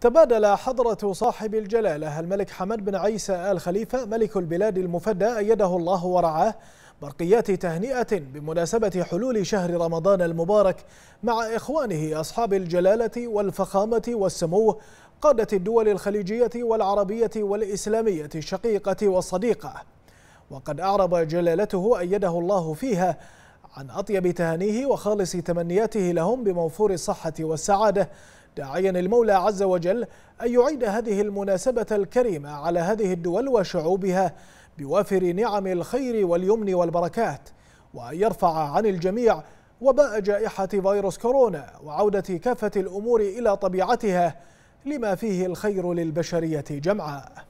تبادل حضرة صاحب الجلالة الملك حمد بن عيسى آل خليفة ملك البلاد المفدى أيده الله ورعاه برقيات تهنئة بمناسبة حلول شهر رمضان المبارك مع إخوانه أصحاب الجلالة والفخامة والسمو قادة الدول الخليجية والعربية والإسلامية الشقيقة والصديقة وقد أعرب جلالته أيده الله فيها عن أطيب تهنيه وخالص تمنياته لهم بموفور الصحة والسعادة داعيا المولى عز وجل أن يعيد هذه المناسبة الكريمة على هذه الدول وشعوبها بوافر نعم الخير واليمن والبركات وأن يرفع عن الجميع وباء جائحة فيروس كورونا وعودة كافة الأمور إلى طبيعتها لما فيه الخير للبشرية جمعاء